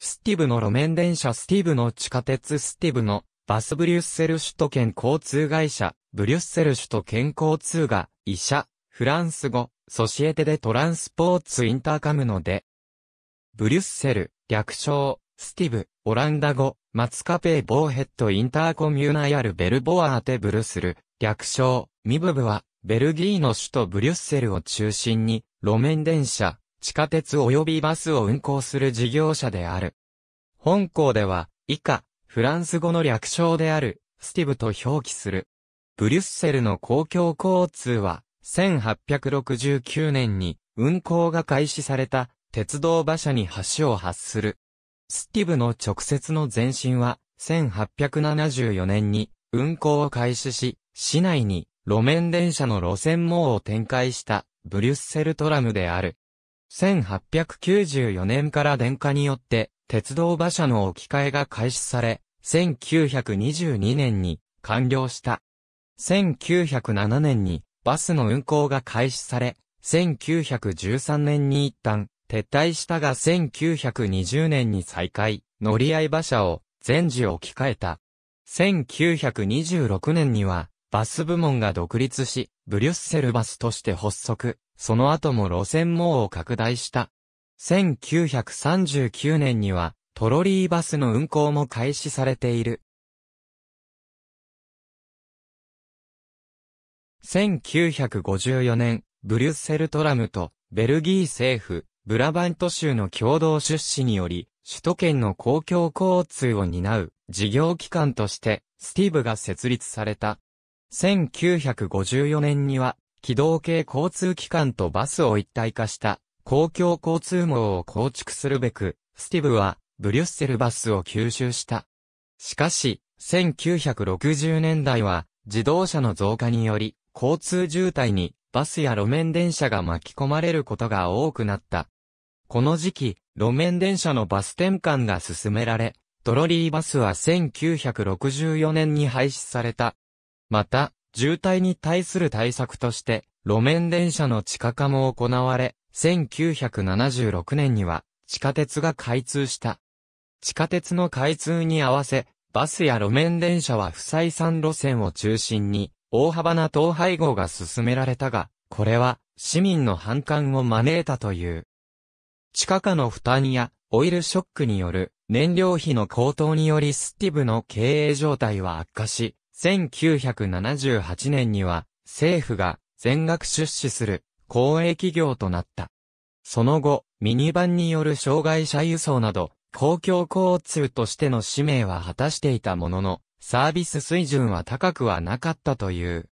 スティブの路面電車スティブの地下鉄スティブのバスブリュッセル首都圏交通会社、ブリュッセル首都圏交通が医者、フランス語、ソシエテでトランスポーツインターカムので、ブリュッセル、略称、スティブ、オランダ語、マツカペイボーヘッドインターコミューナイアルベルボアーテブルスル、略称、ミブブは、ベルギーの首都ブリュッセルを中心に、路面電車、地下鉄及びバスを運行する事業者である。本校では、以下、フランス語の略称である、スティブと表記する。ブリュッセルの公共交通は、1869年に運行が開始された鉄道馬車に橋を発する。スティブの直接の前身は、1874年に運行を開始し、市内に路面電車の路線網を展開したブリュッセルトラムである。1894年から電化によって鉄道馬車の置き換えが開始され、1922年に完了した。1907年にバスの運行が開始され、1913年に一旦撤退したが1920年に再開、乗り合い馬車を全時置き換えた。1926年にはバス部門が独立し、ブリュッセルバスとして発足。その後も路線網を拡大した。1939年には、トロリーバスの運行も開始されている。1954年、ブリュッセルトラムと、ベルギー政府、ブラバント州の共同出資により、首都圏の公共交通を担う事業機関として、スティーブが設立された。1954年には、機動系交通機関とバスを一体化した公共交通網を構築するべく、スティブはブリュッセルバスを吸収した。しかし、1960年代は自動車の増加により交通渋滞にバスや路面電車が巻き込まれることが多くなった。この時期、路面電車のバス転換が進められ、トロリーバスは1964年に廃止された。また、渋滞に対する対策として、路面電車の地下化も行われ、1976年には地下鉄が開通した。地下鉄の開通に合わせ、バスや路面電車は不採算路線を中心に、大幅な統廃合が進められたが、これは市民の反感を招いたという。地下化の負担やオイルショックによる燃料費の高騰によりスティブの経営状態は悪化し、1978年には政府が全額出資する公営企業となった。その後、ミニバンによる障害者輸送など、公共交通としての使命は果たしていたものの、サービス水準は高くはなかったという。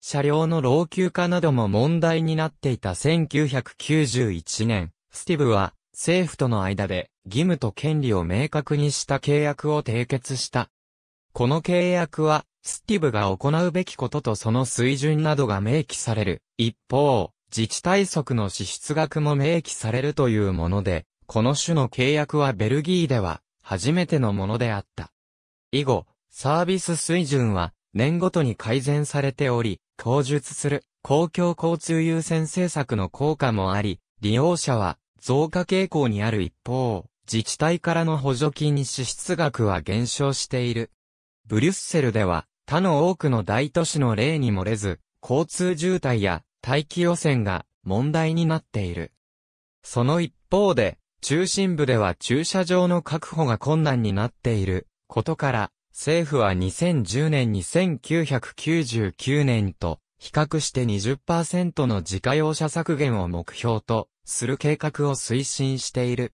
車両の老朽化なども問題になっていた1991年、スティブは政府との間で義務と権利を明確にした契約を締結した。この契約はスティブが行うべきこととその水準などが明記される。一方、自治体則の支出額も明記されるというもので、この種の契約はベルギーでは初めてのものであった。以後、サービス水準は年ごとに改善されており、口述する公共交通優先政策の効果もあり、利用者は増加傾向にある一方、自治体からの補助金支出額は減少している。ブリュッセルでは他の多くの大都市の例に漏れず、交通渋滞や大気汚染が問題になっている。その一方で、中心部では駐車場の確保が困難になっていることから、政府は2010年に1999年と比較して20%の自家用車削減を目標とする計画を推進している。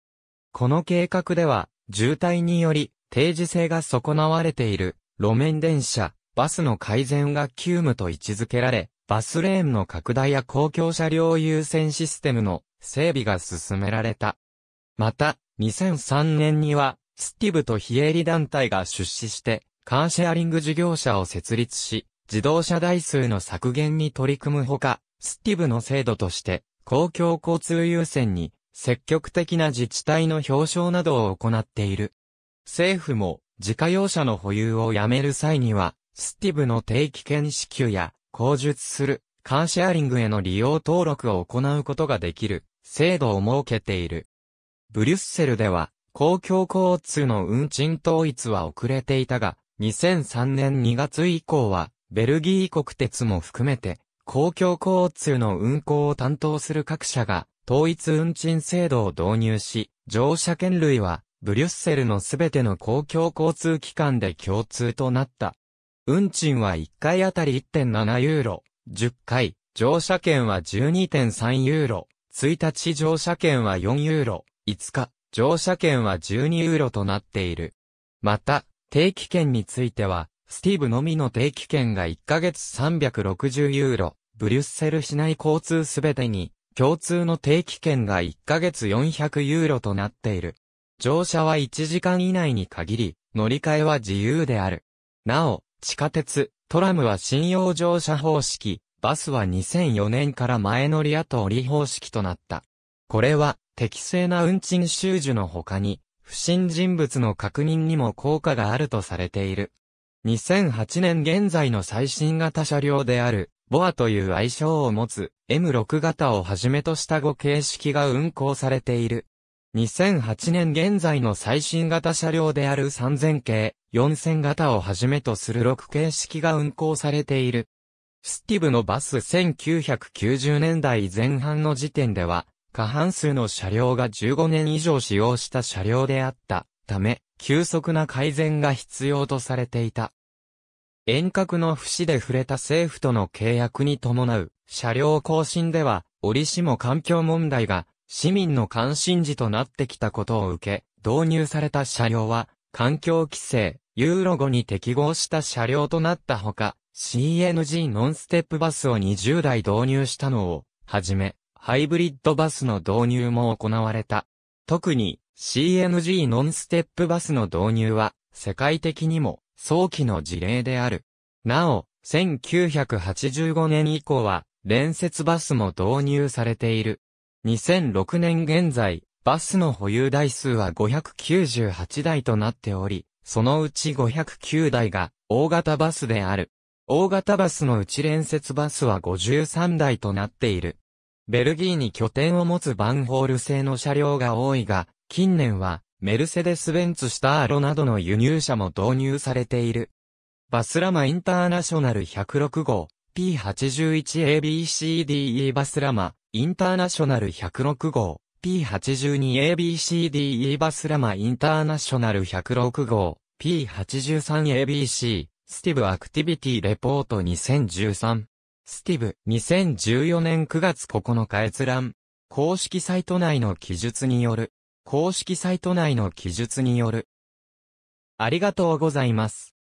この計画では、渋滞により定時性が損なわれている路面電車、バスの改善が急務と位置づけられ、バスレーンの拡大や公共車両優先システムの整備が進められた。また、2003年には、スティブと非営利団体が出資して、カーシェアリング事業者を設立し、自動車台数の削減に取り組むほか、スティブの制度として、公共交通優先に、積極的な自治体の表彰などを行っている。政府も、自家用車の保有をやめる際には、スティブの定期券支給や、口述する、カーシェアリングへの利用登録を行うことができる、制度を設けている。ブリュッセルでは、公共交通の運賃統一は遅れていたが、2003年2月以降は、ベルギー国鉄も含めて、公共交通の運行を担当する各社が、統一運賃制度を導入し、乗車券類は、ブリュッセルのすべての公共交通機関で共通となった。運賃は1回あたり1.7ユーロ、10回、乗車券は12.3ユーロ、1日乗車券は4ユーロ、5日、乗車券は12ユーロとなっている。また、定期券については、スティーブのみの定期券が1ヶ月360ユーロ、ブリュッセル市内交通すべてに、共通の定期券が1ヶ月400ユーロとなっている。乗車は1時間以内に限り、乗り換えは自由である。なお、地下鉄、トラムは信用乗車方式、バスは2004年から前乗り後折り方式となった。これは、適正な運賃収受の他に、不審人物の確認にも効果があるとされている。2008年現在の最新型車両である、ボアという愛称を持つ M6 型をはじめとした5形式が運行されている。2008年現在の最新型車両である3000系、4000型をはじめとする6形式が運行されている。スティブのバス1990年代前半の時点では、過半数の車両が15年以上使用した車両であったため、急速な改善が必要とされていた。遠隔の節で触れた政府との契約に伴う車両更新では、折しも環境問題が市民の関心事となってきたことを受け、導入された車両は、環境規制、ユーロ語に適合した車両となったほか、CNG ノンステップバスを20台導入したのを、はじめ、ハイブリッドバスの導入も行われた。特に、CNG ノンステップバスの導入は、世界的にも、早期の事例である。なお、1985年以降は、連接バスも導入されている。2006年現在、バスの保有台数は598台となっており、そのうち509台が大型バスである。大型バスのうち連接バスは53台となっている。ベルギーに拠点を持つバンホール製の車両が多いが、近年はメルセデス・ベンツ・スターロなどの輸入車も導入されている。バスラマインターナショナル106号 P81ABCDE バスラマインターナショナル106号、P82ABCDE バスラマインターナショナル106号、P83ABC、スティブアクティビティレポート2013。スティブ、2014年9月9日閲覧。公式サイト内の記述による。公式サイト内の記述による。ありがとうございます。